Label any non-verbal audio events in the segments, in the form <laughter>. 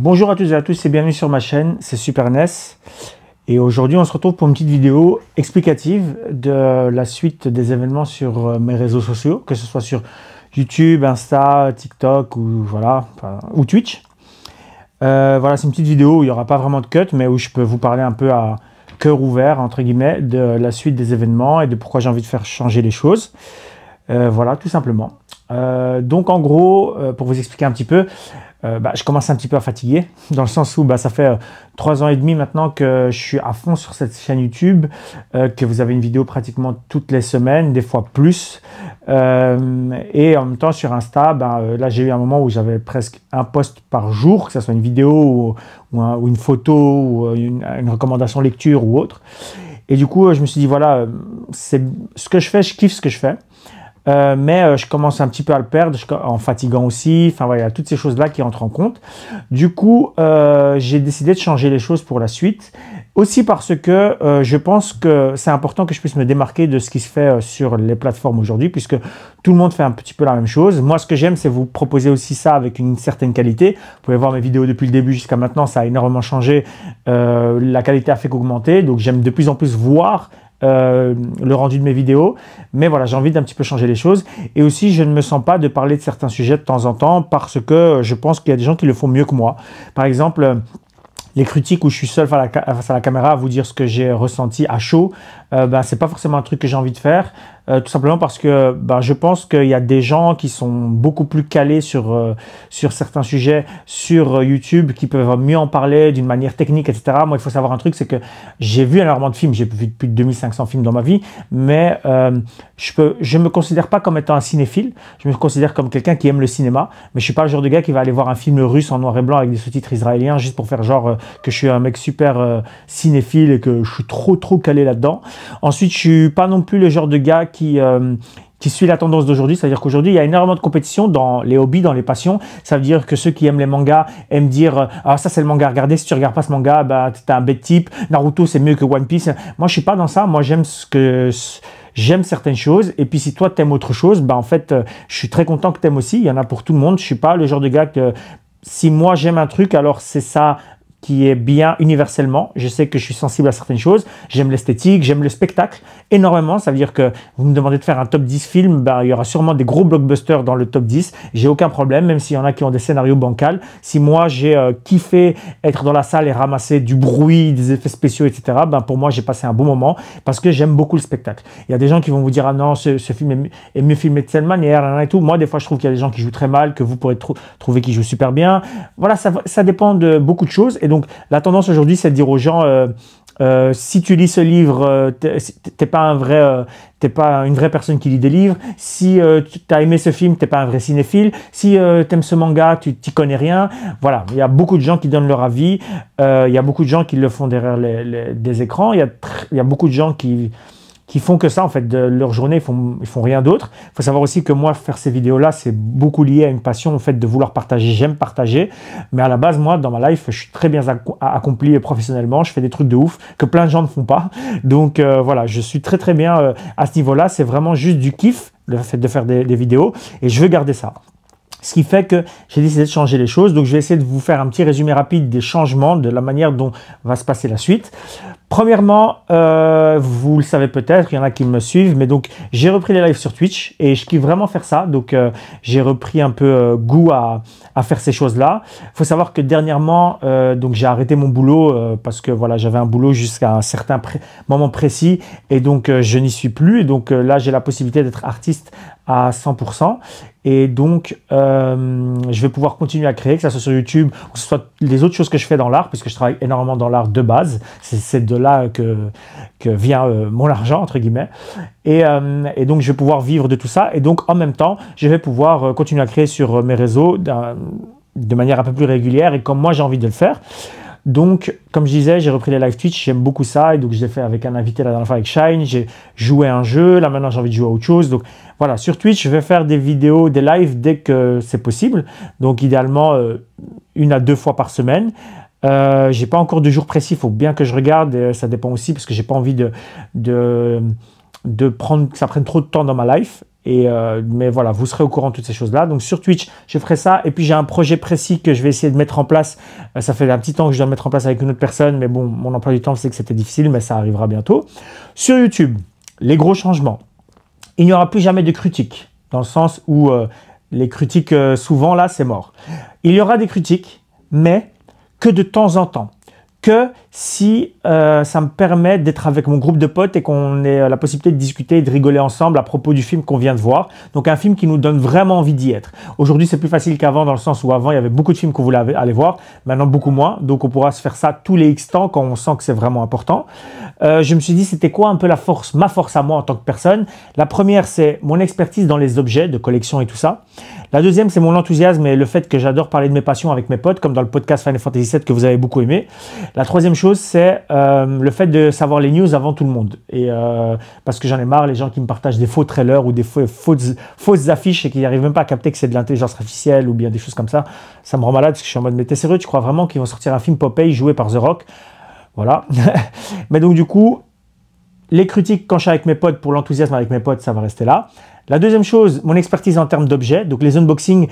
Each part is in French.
Bonjour à tous et à tous et bienvenue sur ma chaîne, c'est Super NES. Et aujourd'hui, on se retrouve pour une petite vidéo explicative de la suite des événements sur euh, mes réseaux sociaux, que ce soit sur YouTube, Insta, TikTok ou, voilà, ou Twitch. Euh, voilà, c'est une petite vidéo où il n'y aura pas vraiment de cut, mais où je peux vous parler un peu à cœur ouvert, entre guillemets, de la suite des événements et de pourquoi j'ai envie de faire changer les choses. Euh, voilà, tout simplement. Euh, donc en gros, euh, pour vous expliquer un petit peu, euh, bah, je commence un petit peu à fatiguer, <laughs> dans le sens où bah, ça fait euh, trois ans et demi maintenant que je suis à fond sur cette chaîne YouTube, que vous avez une vidéo pratiquement toutes les semaines, des fois plus. et en même temps sur Insta, bah, là j'ai eu un moment où j'avais presque un post par jour, que ce soit une vidéo ou, une photo ou une, une recommandation lecture ou autre. Et du coup, je me suis dit, voilà, c'est ce que je fais, je kiffe ce que je fais. Euh, mais euh, je commence un petit peu à le perdre en fatiguant aussi. Enfin voilà, toutes ces choses-là qui entrent en compte. Du coup, euh, j'ai décidé de changer les choses pour la suite. Aussi parce que je pense que c'est important que je puisse me démarquer de ce qui se fait sur les plateformes aujourd'hui, puisque tout le monde fait un petit peu la même chose. Moi, ce que j'aime, c'est vous proposer aussi ça avec une certaine qualité. Vous pouvez voir mes vidéos depuis le début jusqu'à maintenant, ça a énormément changé. la qualité a fait qu'augmenter, donc j'aime de plus en plus voir euh, le rendu de mes vidéos. Mais voilà, j'ai envie d'un petit peu changer les choses. Et aussi, je ne me sens pas de parler de certains sujets de temps en temps parce que je pense qu'il y a des gens qui le font mieux que moi. Par exemple, les critiques où je suis seul face à la, caméra à vous dire ce que j'ai ressenti à chaud, euh, ben, c'est pas forcément un truc que j'ai envie de faire. Euh, tout simplement parce que ben, je pense qu'il y a des gens qui sont beaucoup plus calés sur, euh, sur certains sujets sur euh, YouTube, qui peuvent mieux en parler d'une manière technique, etc. Moi, il faut savoir un truc, c'est que j'ai vu énormément de films, j'ai vu plus de 2500 films dans ma vie, mais je peux, je me considère pas comme étant un cinéphile, je me considère comme quelqu'un qui aime le cinéma, mais je suis pas le genre de gars qui va aller voir un film russe en noir et blanc avec des sous-titres israéliens juste pour faire genre que je suis un mec super cinéphile et que je suis trop trop calé là-dedans. Ensuite, je suis pas non plus le genre de gars qui euh, qui, suit la tendance d'aujourd'hui, c'est-à-dire qu'aujourd'hui, il y a énormément de compétition dans les hobbies, dans les passions. Ça veut dire que ceux qui aiment les mangas aiment dire euh, « Ah, ça, c'est le manga regardez, Si tu regardes pas ce manga, bah, es un bête type. Naruto, c'est mieux que One Piece. » Moi, je suis pas dans ça. Moi, j'aime ce que... J'aime certaines choses et puis si toi t'aimes autre chose, bah en fait euh, je suis très content que aimes aussi. Il y en a pour tout le monde. Je suis pas le genre de gars que si moi j'aime un truc, alors c'est ça qui est bien universellement. Je sais que je suis sensible à certaines choses. J'aime l'esthétique, j'aime le spectacle énormément. Ça veut dire que vous me demandez de faire un top 10 film, bah, il y aura sûrement des gros blockbusters dans le top 10. J'ai aucun problème, même s'il y en a qui ont des scénarios bancals. Si moi j'ai euh, kiffé être dans la salle et ramasser du bruit, des effets spéciaux, etc., Ben pour moi j'ai passé un bon moment parce que j'aime beaucoup le spectacle. Il y a des gens qui vont vous dire ah non, ce, film est, est, mieux filmé de telle manière et tout. Moi des fois je trouve qu'il y a des gens qui jouent très mal, que vous pourrez trouver qui jouent super bien. Voilà, ça, ça dépend de beaucoup de choses. Et donc, la tendance aujourd'hui, c'est de dire aux gens, euh, euh, si tu lis ce livre, euh, t'es pas un vrai, t'es pas une vraie personne qui lit des livres. Si tu as aimé ce film, t'es pas un vrai cinéphile. Si tu t'aimes ce manga, tu t'y connais rien. Voilà, il y a beaucoup de gens qui donnent leur avis. Il y a beaucoup de gens qui le font derrière les, des écrans. Il il y a beaucoup de gens qui qui font que ça, en fait, de leur journée, ils font, ils font rien d'autre. Il faut savoir aussi que moi, faire ces vidéos-là, c'est beaucoup lié à une passion, en fait, de vouloir partager. J'aime partager, mais à la base, moi, dans ma life, je suis très bien accompli professionnellement. Je fais des trucs de ouf que plein de gens ne font pas. Donc euh, voilà, je suis très très bien euh, à ce niveau-là. C'est vraiment juste du kiff le fait de faire des vidéos et je veux garder ça. Ce qui fait que j'ai décidé de changer les choses. Donc, je vais essayer de vous faire un petit résumé rapide des changements, de la manière dont va se passer la suite. Premièrement, euh, vous le savez peut-être, il y en a qui me suivent, mais donc j'ai repris les lives sur Twitch et je kiffe vraiment faire ça. Donc, euh, j'ai repris un peu euh, goût à, faire ces choses-là. Il faut savoir que dernièrement, donc j'ai arrêté mon boulot parce que voilà, j'avais un boulot jusqu'à un certain moment précis et donc je n'y suis plus. Et donc là, j'ai la possibilité d'être artiste à 100%. Et donc, euh, je vais pouvoir continuer à créer, que ce soit sur YouTube, que ce soit les autres choses que je fais dans l'art, puisque je travaille énormément dans l'art de base. C'est de là que, vient euh, mon argent, entre guillemets. Et, euh, et, donc, je vais pouvoir vivre de tout ça. Et donc, en même temps, je vais pouvoir continuer à créer sur mes réseaux de manière un peu plus régulière et comme moi j'ai envie de le faire. Donc, comme je disais, j'ai repris les live Twitch, j'aime beaucoup ça, et donc je fait avec un invité la dernière fois avec Shine, j'ai joué un jeu, là maintenant j'ai envie de jouer à autre chose. Donc voilà, sur Twitch, je vais faire des vidéos, des lives dès que c'est possible, donc idéalement euh, une à deux fois par semaine. Euh, j'ai pas encore de jour précis, il faut bien que je regarde, ça dépend aussi, parce que j'ai pas envie de, de, de prendre, que ça prenne trop de temps dans ma life. Euh, mais voilà, vous serez au courant de toutes ces choses-là. Donc sur Twitch, je ferai ça. Et puis j'ai un projet précis que je vais essayer de mettre en place. Euh, ça fait un petit temps que je dois mettre en place avec une autre personne, mais bon, mon emploi du temps, c'est que c'était difficile, mais ça arrivera bientôt. Sur YouTube, les gros changements. Il n'y aura plus jamais de critiques, dans le sens où euh, les critiques, souvent là, c'est mort. Il y aura des critiques, mais que de temps en temps. Que si euh, ça me permet d'être avec mon groupe de potes et qu'on ait euh, la possibilité de discuter et de rigoler ensemble à propos du film qu'on vient de voir. Donc un film qui nous donne vraiment envie d'y être. Aujourd'hui c'est plus facile qu'avant dans le sens où avant il y avait beaucoup de films qu'on voulait aller voir, maintenant beaucoup moins. Donc on pourra se faire ça tous les X temps quand on sent que c'est vraiment important. Euh, je me suis dit c'était quoi un peu la force, ma force à moi en tant que personne. La première c'est mon expertise dans les objets de collection et tout ça. La deuxième, c'est mon enthousiasme et le fait que j'adore parler de mes passions avec mes potes, comme dans le podcast Final Fantasy VII que vous avez beaucoup aimé. La troisième chose, c'est euh, le fait de savoir les news avant tout le monde. Et euh, parce que j'en ai marre, les gens qui me partagent des faux trailers ou des faux, fausses, affiches et qui n'arrivent même pas à capter que c'est de l'intelligence artificielle ou bien des choses comme ça, ça me rend malade parce que je suis en mode, mais t'es sérieux, tu crois vraiment qu'ils vont sortir un film Popeye joué par The Rock Voilà. <laughs> mais donc, du coup, les critiques, quand je suis avec mes potes, pour l'enthousiasme avec mes potes, ça va rester là. La deuxième chose, mon expertise en termes d'objets. Donc, les unboxings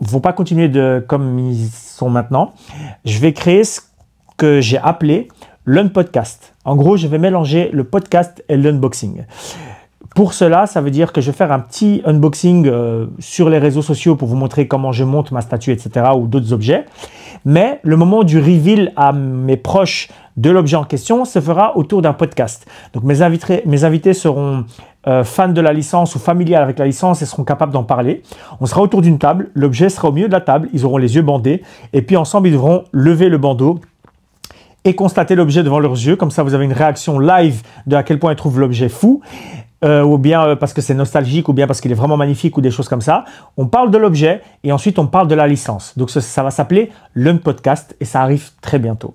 vont pas continuer de comme ils sont maintenant. Je vais créer ce que j'ai appelé l'un-podcast. En gros, je vais mélanger le podcast et l'unboxing. Pour cela, ça veut dire que je vais faire un petit unboxing euh, sur les réseaux sociaux pour vous montrer comment je monte ma statue, etc. ou d'autres objets. Mais le moment du reveal à mes proches de l'objet en question se fera autour d'un podcast. Donc mes invités, mes invités seront euh, fans de la licence ou familiers avec la licence et seront capables d'en parler. On sera autour d'une table, l'objet sera au milieu de la table, ils auront les yeux bandés et puis ensemble ils devront lever le bandeau et constater l'objet devant leurs yeux. Comme ça, vous avez une réaction live de à quel point ils trouvent l'objet fou. Euh, ou bien euh, parce que c'est nostalgique, ou bien parce qu'il est vraiment magnifique, ou des choses comme ça. On parle de l'objet et ensuite on parle de la licence. Donc ça, va s'appeler l'un podcast et ça arrive très bientôt.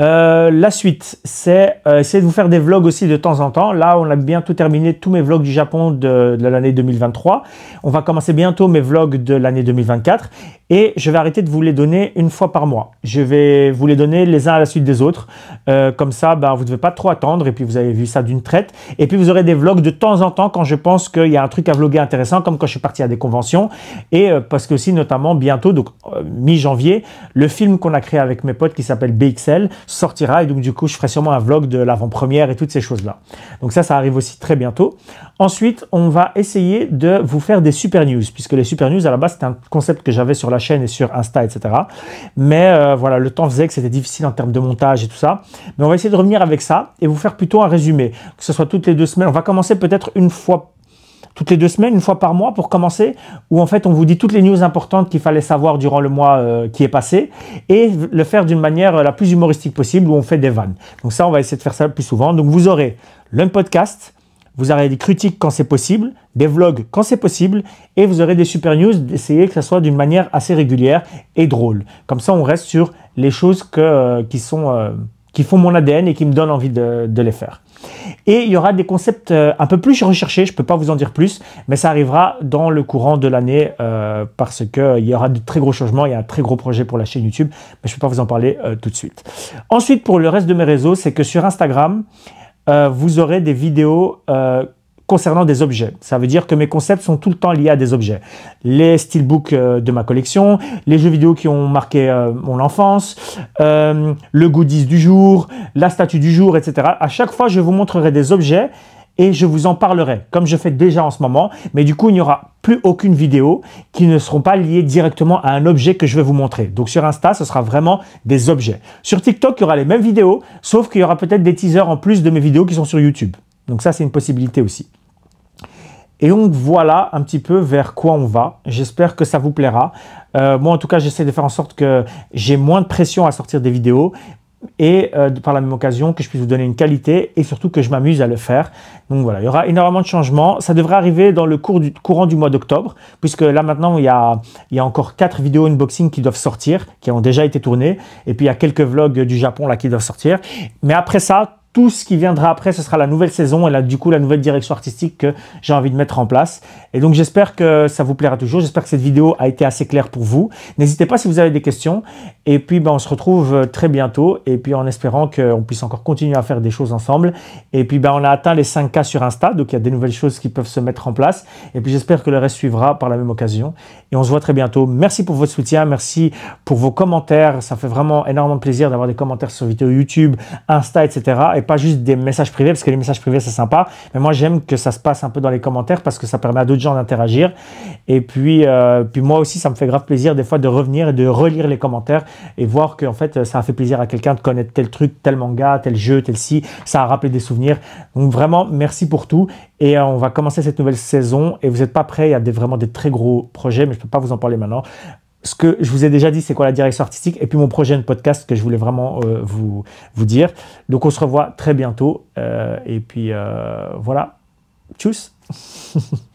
Euh, la suite, c'est essayer de vous faire des vlogs aussi de temps en temps. Là, on a bientôt terminé tous mes vlogs du Japon de, de l'année 2023. On va commencer bientôt mes vlogs de l'année 2024 et je vais arrêter de vous les donner une fois par mois. Je vais vous les donner les uns à la suite des autres. Euh, comme ça, ben, vous ne devez pas trop attendre et puis vous avez vu ça d'une traite. Et puis vous aurez des vlogs de temps en temps quand je pense qu'il y a un truc à vlogger intéressant, comme quand je suis parti à des conventions. Et euh, parce que aussi, notamment bientôt, donc euh, mi-janvier, le film qu'on a créé avec mes potes qui s'appelle BXL sortira. Et donc du coup, je ferai sûrement un vlog de l'avant-première et toutes ces choses-là. Donc ça, ça arrive aussi très bientôt. Ensuite, on va essayer de vous faire des super news, puisque les super news, à la base, c'est un concept que j'avais sur la la chaîne et sur Insta, etc. Mais euh, voilà, le temps faisait que c'était difficile en termes de montage et tout ça. Mais on va essayer de revenir avec ça et vous faire plutôt un résumé, que ce soit toutes les deux semaines. On va commencer peut-être une fois toutes les deux semaines, une fois par mois pour commencer, où en fait on vous dit toutes les news importantes qu'il fallait savoir durant le mois euh, qui est passé et le faire d'une manière la plus humoristique possible où on fait des vannes. Donc ça, on va essayer de faire ça le plus souvent. Donc vous aurez le podcast, vous aurez des critiques quand c'est possible, des vlogs quand c'est possible, et vous aurez des super news d'essayer que ça soit d'une manière assez régulière et drôle. Comme ça, on reste sur les choses euh, euh, qui, font mon ADN et qui me donnent envie de, les faire. Et il y aura des concepts euh, un peu plus recherchés, je ne peux pas vous en dire plus, mais ça arrivera dans le courant de l'année parce qu'il y aura de très gros changements, il y a un très gros projet pour la chaîne YouTube, mais je ne peux pas vous en parler tout de suite. Ensuite, pour le reste de mes réseaux, c'est que sur Instagram, euh, vous aurez des vidéos euh, concernant des objets. Ça veut dire que mes concepts sont tout le temps liés à des objets. Les steelbooks euh, de ma collection, les jeux vidéo qui ont marqué mon enfance, le goodies du jour, la statue du jour, etc. À chaque fois, je vous montrerai des objets et je vous en parlerai, comme je fais déjà en ce moment. Mais du coup, il n'y aura plus aucune vidéo qui ne seront pas liées directement à un objet que je vais vous montrer. Donc sur Insta, ce sera vraiment des objets. Sur TikTok, il y aura les mêmes vidéos, sauf qu'il y aura peut-être des teasers en plus de mes vidéos qui sont sur YouTube. Donc ça, c'est une possibilité aussi. Et donc voilà un petit peu vers quoi on va. J'espère que ça vous plaira. Euh, moi en tout cas, j'essaie de faire en sorte que j'ai moins de pression à sortir des vidéos, et euh, par la même occasion que je puisse vous donner une qualité et surtout que je m'amuse à le faire. Donc voilà, il y aura énormément de changements. Ça devrait arriver dans le cours du, courant du mois d'octobre, puisque là maintenant il y, a, il encore quatre vidéos unboxing qui doivent sortir, qui ont déjà été tournées, et puis il y a quelques vlogs du Japon là qui doivent sortir. Mais après ça, tout ce qui viendra après, ce sera la nouvelle saison et là, du coup, la nouvelle direction artistique que j'ai envie de mettre en place. Et donc, j'espère que ça vous plaira toujours. J'espère que cette vidéo a été assez claire pour vous. N'hésitez pas si vous avez des questions. Et puis, ben, on se retrouve euh, très bientôt. Et puis, en espérant qu'on puisse encore continuer à faire des choses ensemble. Et puis, ben, on a atteint les 5K sur Insta. Donc, il y a des nouvelles choses qui peuvent se mettre en place. Et puis, j'espère que le reste suivra par la même occasion. Et on se voit très bientôt. Merci pour votre soutien. Merci pour vos commentaires. Ça fait vraiment énormément de plaisir d'avoir des commentaires sur vidéo YouTube, Insta, etc. Et pas juste des messages privés, parce que les messages privés, c'est sympa. Mais moi, j'aime que ça se passe un peu dans les commentaires, parce que ça permet à d'autres gens d'interagir. Et puis, euh, puis moi aussi, ça me fait grave plaisir des fois de revenir et de relire les commentaires et voir que en fait, ça a fait plaisir à quelqu'un de connaître tel truc, tel manga, tel jeu, tel ci, Ça a rappelé des souvenirs. Donc vraiment, merci pour tout. Et euh, on va commencer cette nouvelle saison. Et vous n'êtes pas prêts, il y a vraiment des très gros projets, mais je ne peux pas vous en parler maintenant ce que je vous ai déjà dit, c'est quoi la direction artistique, et puis mon projet de podcast que je voulais vraiment euh, vous, vous dire. Donc on se revoit très bientôt, euh, et puis euh, voilà, tchuss <laughs>